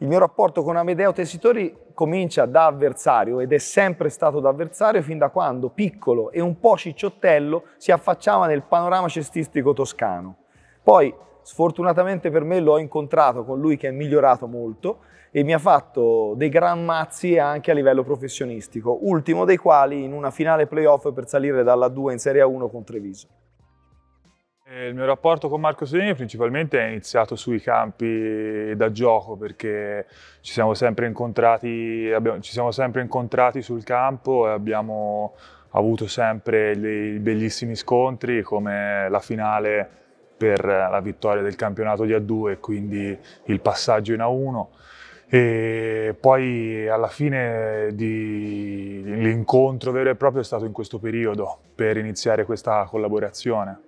Il mio rapporto con Amedeo Tessitori comincia da avversario ed è sempre stato da avversario fin da quando, piccolo e un po' cicciottello, si affacciava nel panorama cestistico toscano. Poi, sfortunatamente per me, l'ho incontrato con lui che è migliorato molto e mi ha fatto dei gran mazzi anche a livello professionistico, ultimo dei quali in una finale playoff per salire dalla 2 in Serie A1 con Treviso. Eh, il mio rapporto con Marco Sedini principalmente è iniziato sui campi da gioco perché ci siamo sempre incontrati, abbiamo, ci siamo sempre incontrati sul campo e abbiamo avuto sempre dei bellissimi scontri come la finale per la vittoria del campionato di A2 e quindi il passaggio in A1 e poi alla fine l'incontro vero e proprio è stato in questo periodo per iniziare questa collaborazione.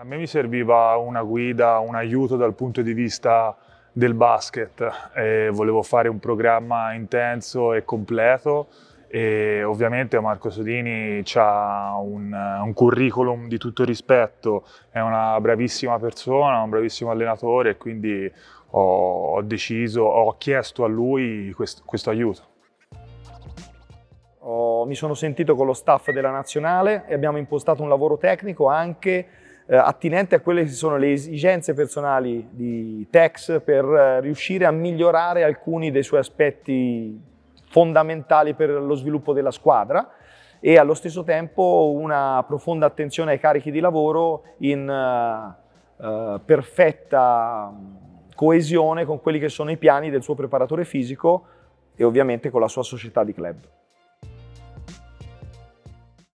A me mi serviva una guida, un aiuto dal punto di vista del basket. E volevo fare un programma intenso e completo e ovviamente Marco Sodini ha un, un, curriculum di tutto rispetto, è una bravissima persona, un bravissimo allenatore e quindi ho, ho deciso, ho chiesto a lui questo, questo aiuto. Oh, mi sono sentito con lo staff della Nazionale e abbiamo impostato un lavoro tecnico anche eh, attinente a quelle che sono le esigenze personali di Tex per eh, riuscire a migliorare alcuni dei suoi aspetti fondamentali per lo sviluppo della squadra e allo stesso tempo una profonda attenzione ai carichi di lavoro in eh, eh perfetta coesione con quelli che sono i piani del suo preparatore fisico e ovviamente con la sua società di club.